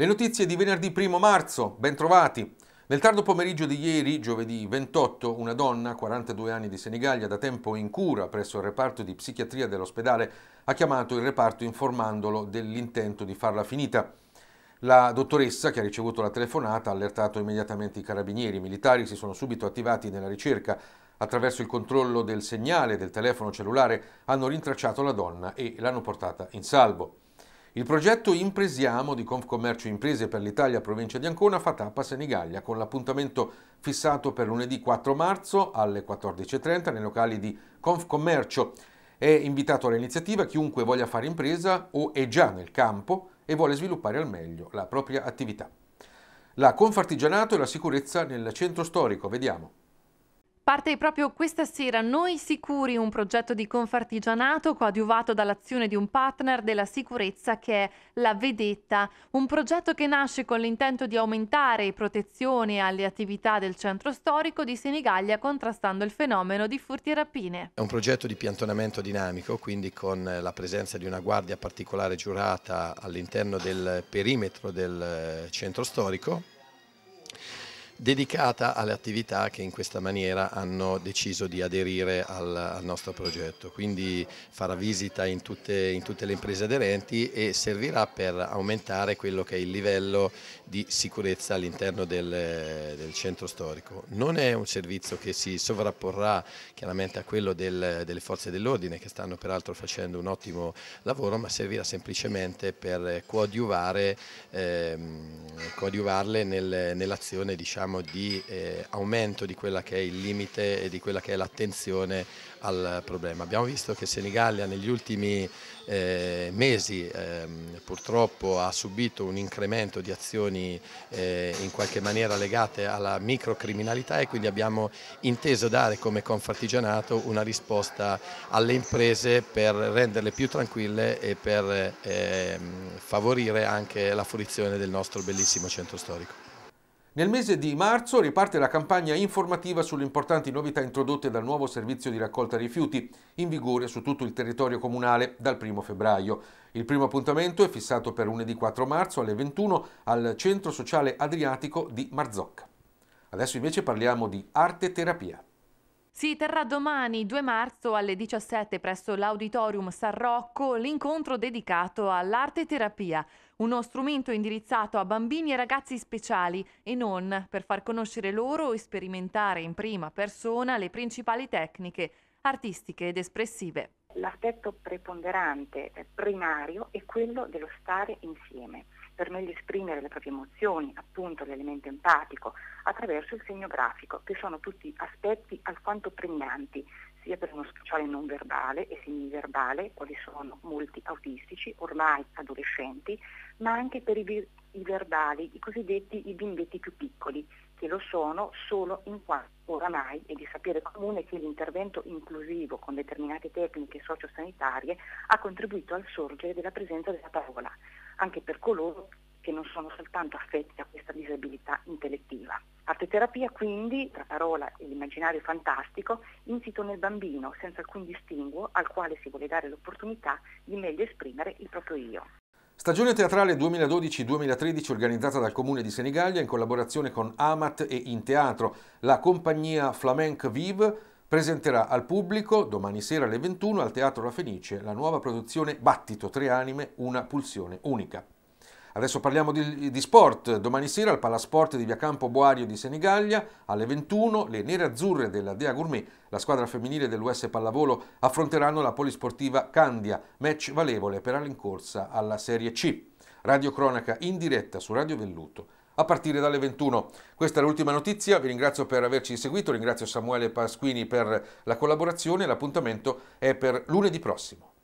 Le notizie di venerdì 1 marzo, bentrovati. Nel tardo pomeriggio di ieri, giovedì 28, una donna, 42 anni di Senigallia, da tempo in cura presso il reparto di psichiatria dell'ospedale, ha chiamato il reparto informandolo dell'intento di farla finita. La dottoressa che ha ricevuto la telefonata ha allertato immediatamente i carabinieri. I militari si sono subito attivati nella ricerca. Attraverso il controllo del segnale del telefono cellulare hanno rintracciato la donna e l'hanno portata in salvo. Il progetto Impresiamo di Confcommercio Imprese per l'Italia provincia di Ancona fa tappa a Senigallia con l'appuntamento fissato per lunedì 4 marzo alle 14.30 nei locali di Confcommercio. È invitato all'iniziativa chiunque voglia fare impresa o è già nel campo e vuole sviluppare al meglio la propria attività. La Confartigianato e la sicurezza nel centro storico, vediamo. Parte proprio questa sera Noi Sicuri, un progetto di Confartigianato coadiuvato dall'azione di un partner della sicurezza che è la Vedetta, un progetto che nasce con l'intento di aumentare protezione alle attività del centro storico di Senigallia contrastando il fenomeno di furti e rapine. È un progetto di piantonamento dinamico, quindi con eh, la presenza di una guardia particolare giurata all'interno del perimetro del eh, centro storico dedicata alle attività che in questa maniera hanno deciso di aderire al, al nostro progetto, quindi farà visita in tutte, in tutte, le imprese aderenti e servirà per aumentare quello che è il livello di sicurezza all'interno del, del, centro storico. Non è un servizio che si sovrapporrà chiaramente a quello del, delle forze dell'ordine che stanno peraltro facendo un ottimo lavoro, ma servirà semplicemente per coadiuvare, ehm, coadiuvarle nel, nell'azione diciamo, diciamo, di eh, aumento di quella che è il limite e di quella che è l'attenzione al problema. Abbiamo visto che Senigallia negli ultimi eh, mesi ehm, purtroppo ha subito un incremento di azioni eh, in qualche maniera legate alla microcriminalità e quindi abbiamo inteso dare come Confartigianato una risposta alle imprese per renderle più tranquille e per ehm, favorire anche la fruizione del nostro bellissimo centro storico. Nel mese di marzo riparte la campagna informativa sulle importanti novità introdotte dal nuovo servizio di raccolta rifiuti, in vigore su tutto il territorio comunale dal 1 febbraio. Il primo appuntamento è fissato per lunedì 4 marzo alle 21 al Centro Sociale Adriatico di Marzocca. Adesso invece parliamo di arte terapia. Si terrà domani 2 marzo alle 17 presso l'Auditorium San Rocco l'incontro dedicato all'arte terapia, uno strumento indirizzato a bambini e ragazzi speciali e non per far conoscere loro e sperimentare in prima persona le principali tecniche artistiche ed espressive l'aspetto preponderante, eh, primario, è quello dello stare insieme, per meglio esprimere le proprie emozioni, appunto l'elemento empatico, attraverso il segno grafico, che sono tutti aspetti alquanto pregnanti, sia per uno speciale non verbale e semiverbale, quali sono molti autistici, ormai adolescenti, ma anche per i i verbali, i cosiddetti i bimbetti più piccoli, che lo sono solo in quanto oramai è di sapere comune che l'intervento inclusivo con determinate tecniche sociosanitarie ha contribuito al sorgere della presenza della parola, anche per coloro che non sono soltanto affetti a questa disabilità intellettiva. Arte quindi, tra parola e l'immaginario fantastico, insito nel bambino senza alcun distinguo al quale si vuole dare l'opportunità di meglio esprimere il proprio io. Stagione teatrale 2012-2013 organizzata dal Comune di Senigallia in collaborazione con Amat e In Teatro. La compagnia Flamenc Vive presenterà al pubblico domani sera alle 21 al Teatro La Fenice la nuova produzione Battito Tre Anime, una pulsione unica. Adesso parliamo di, di, sport. Domani sera al Palasport di Via Campo Boario di Senigallia alle 21 le nere azzurre della Dea Gourmet, la squadra femminile dell'US Pallavolo, affronteranno la polisportiva Candia, match valevole per all'incorsa alla Serie C. Radio Cronaca in diretta su Radio Velluto a partire dalle 21. Questa è l'ultima notizia, vi ringrazio per averci seguito, ringrazio Samuele Pasquini per la collaborazione, l'appuntamento è per lunedì prossimo.